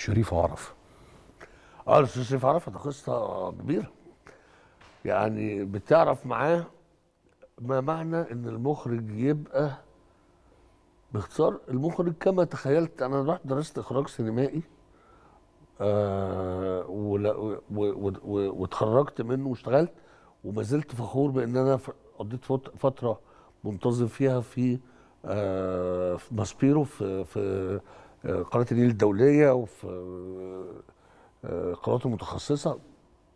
شريف عرفه اه الاستاذ شريف عرفه ده قصه كبيره يعني بتعرف معاه ما معنى ان المخرج يبقى باختصار المخرج كما تخيلت انا رحت درست اخراج سينمائي آه واتخرجت منه واشتغلت وما زلت فخور بان انا قضيت فتره منتظم فيها في آه ماسبيرو في في قناه النيل الدوليه وفي آه، قنوات المتخصصه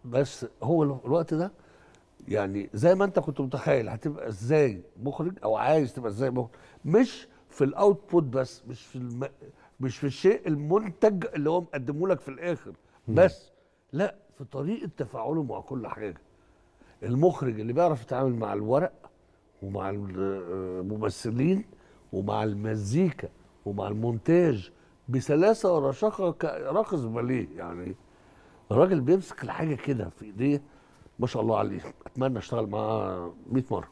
بس هو الوقت ده يعني زي ما انت كنت متخيل هتبقى ازاي مخرج او عايز تبقى ازاي مخرج مش في الاوتبوت بس مش في الم... مش في الشيء المنتج اللي هو مقدمه لك في الاخر بس لا في طريقه تفاعله مع كل حاجه المخرج اللي بيعرف يتعامل مع الورق ومع الممثلين آه، ومع المزيكا ومع المونتاج بسلاسه ورشاقه كراقص باليه يعني الراجل بيمسك الحاجه كده في ايديه ما شاء الله عليه اتمنى اشتغل معاه 100 مره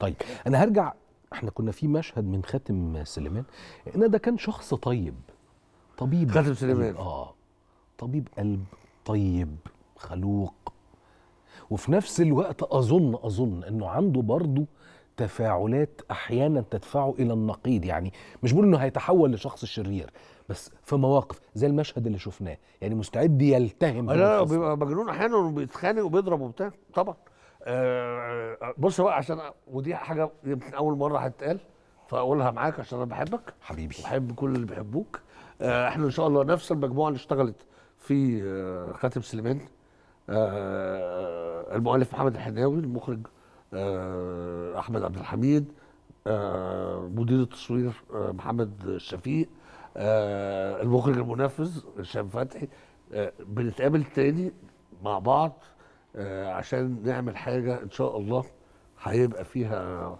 طيب انا هرجع احنا كنا في مشهد من خاتم سليمان ان ده كان شخص طيب طبيب خاتم سليمان اه طبيب قلب طيب خلوق وفي نفس الوقت اظن اظن انه عنده برضه تفاعلات احيانا تدفعه الى النقيض يعني مش بقول انه هيتحول لشخص شرير بس في مواقف زي المشهد اللي شفناه يعني مستعد يلتهم لا لا بيبقى مجنون احيانا وبيتخانق وبيضرب وبتاع طبعا آه, آه،, آه، بص بقى عشان ودي حاجه يمكن اول مره هتتقال فاقولها معاك عشان انا بحبك حبيبي وبحب كل اللي بيحبوك آه احنا ان شاء الله نفس المجموعه اللي اشتغلت في آه، خاتم سليمان آه المؤلف محمد الحناوي المخرج آه، احمد عبد الحميد آه، مدير التصوير آه، محمد الشفيق المخرج المنفذ هشام فتحي بنتقابل تاني مع بعض عشان نعمل حاجه ان شاء الله هيبقى فيها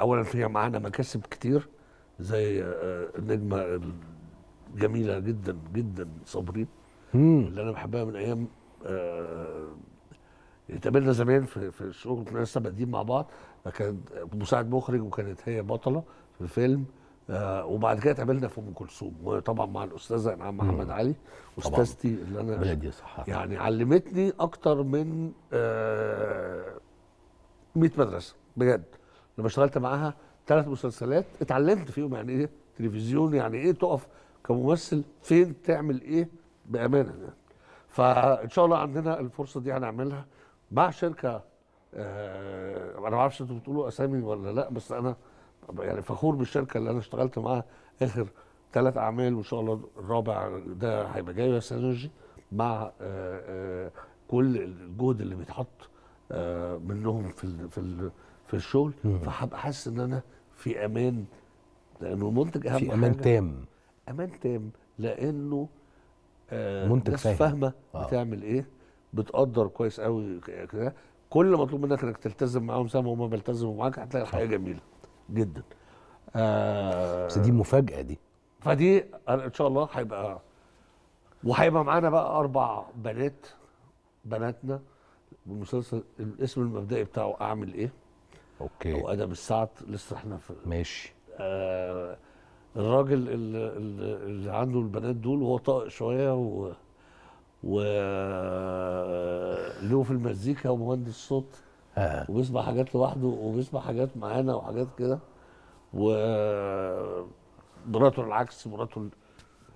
اولا فيها معانا مكاسب كتير زي النجمه الجميله جدا جدا صابرين اللي انا بحبها من ايام اتقابلنا زمان في, في الشغل كنا لسه بادئين مع بعض فكان مساعد مخرج وكانت هي بطله في الفيلم آه وبعد كده اتقابلنا في ام كلثوم وطبعا مع الاستاذه انعام محمد علي استاذتي اللي انا يعني علمتني اكتر من آه 100 مدرسه بجد لما اشتغلت معاها ثلاث مسلسلات اتعلمت فيهم يعني ايه تلفزيون يعني ايه تقف كممثل فين تعمل ايه بامانه يعني فان شاء الله عندنا الفرصه دي هنعملها مع شركه آه انا ما اعرفش انتوا بتقولوا اسامي ولا لا بس انا يعني فخور بالشركه اللي انا اشتغلت معاها اخر ثلاث اعمال وان شاء الله الرابع ده هيبقى جاي سينرجي مع آه،, آه كل الجهد اللي بيتحط آه، منهم في الـ في الـ في الشغل فهبقى حاسس ان انا في امان لانه المنتج اهم في امان حاجة. تام امان تام لانه آه منتج فاهمه آه. بتعمل ايه بتقدر كويس قوي كده كل مطلوب منك انك تلتزم معاهم زي ما هم بيلتزموا معاك هتلاقي الحياه آه. جميله جدا آه بس دي مفاجاه دي فدي ان شاء الله هيبقى وهيبقى معانا بقى اربع بنات بناتنا المسلسل الاسم المبدئي بتاعه اعمل ايه اوكي او ادم السعد لسه احنا في ماشي آه الراجل اللي, اللي عنده البنات دول هو طائق شويه و وله في المزيكا ومهندس صوت آه. وبيسمع حاجات لوحده وبيسمع حاجات معانا وحاجات كده و مراته العكس مراته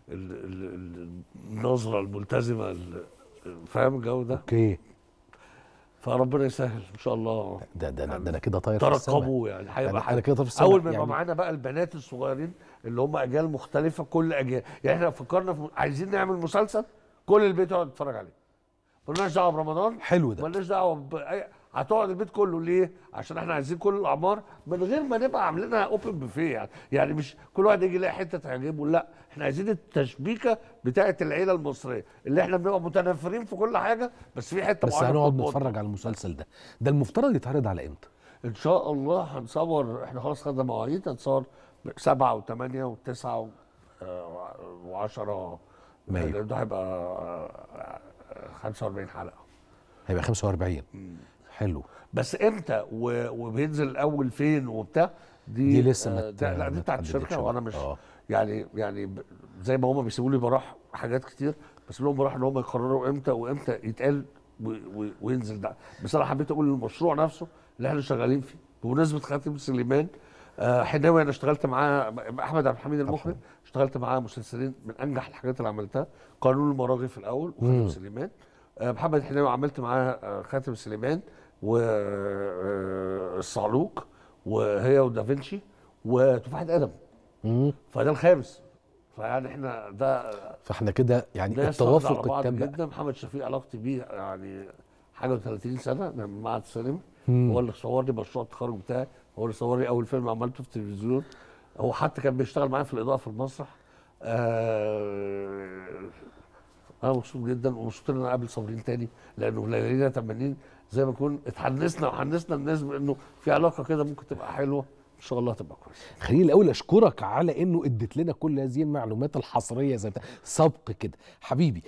النظره الملتزمه فاهم الجو ده؟ اوكي فربنا يسهل ان شاء الله ده ده يعني ده انا كده طاير ترقبوا يعني هيبقى انا كده طاير في السماء اول ما يبقى يعني معانا بقى البنات الصغيرين اللي هم اجيال مختلفه كل اجيال يعني احنا فكرنا في عايزين نعمل مسلسل كل البيت يقعد يتفرج عليه مالناش دعوه برمضان حلو ده مالناش دعوه باي هتقعد البيت كله ليه؟ عشان احنا عايزين كل الاعمار من غير ما نبقى عاملينها اوبن بوفيه يعني يعني مش كل واحد يجي يلاقي حته تعجبه لا احنا عايزين التشبيكه بتاعه العيله المصريه اللي احنا بنبقى متنافرين في كل حاجه بس في حته بس هنقعد نتفرج على المسلسل ده ده المفترض يتعرض على امتى؟ ان شاء الله هنصور احنا خلاص خدنا مواعيد هنصور سبعه وثمانيه وتسعه آه، وعشره مايو ده هيبقى 45 حلقه هيبقى 45 مم. حلو بس امتى وبينزل الاول فين وبتاع دي, دي لسه ما مت... آه، لا دي بتاعت الشركه وانا مش أوه. يعني يعني زي ما هم بيسيبوا لي براح حاجات كتير بس لهم براح ان هم يقرروا امتى وامتى يتقال وينزل ده بس انا حبيت اقول المشروع نفسه اللي احنا شغالين فيه بمناسبه خاتم سليمان آه، حناوي انا اشتغلت معاه احمد عبد الحميد المخرج اشتغلت معاه مسلسلين من انجح الحاجات اللي عملتها قانون المراغي في الاول وخاتم سليمان آه، محمد حناوي عملت معاه آه، خاتم سليمان والصعلوك وهي ودافنشي وتفاحه ادم فده الخامس فيعني احنا ده فاحنا كده يعني التوافق التام جدا محمد شفيق علاقتي بيه يعني حاجه و30 سنه مع معهد السينما هو اللي صور لي مشروع التخرج بتاعي هو اللي صور لي اول فيلم عملته في التلفزيون هو حتى كان بيشتغل معايا في الاضاءه في المسرح آه انا مبسوط جدا ومبسوط ان انا اقابل صابرين تاني لانه ليالينا 80 زي ما يكون اتحنسنا وحنسنا الناس بانه في علاقه كده ممكن تبقى حلوه ان شاء الله تبقى كويسه خليني الاول اشكرك على انه اديت لنا كل هذه المعلومات الحصريه زي سبق كده حبيبي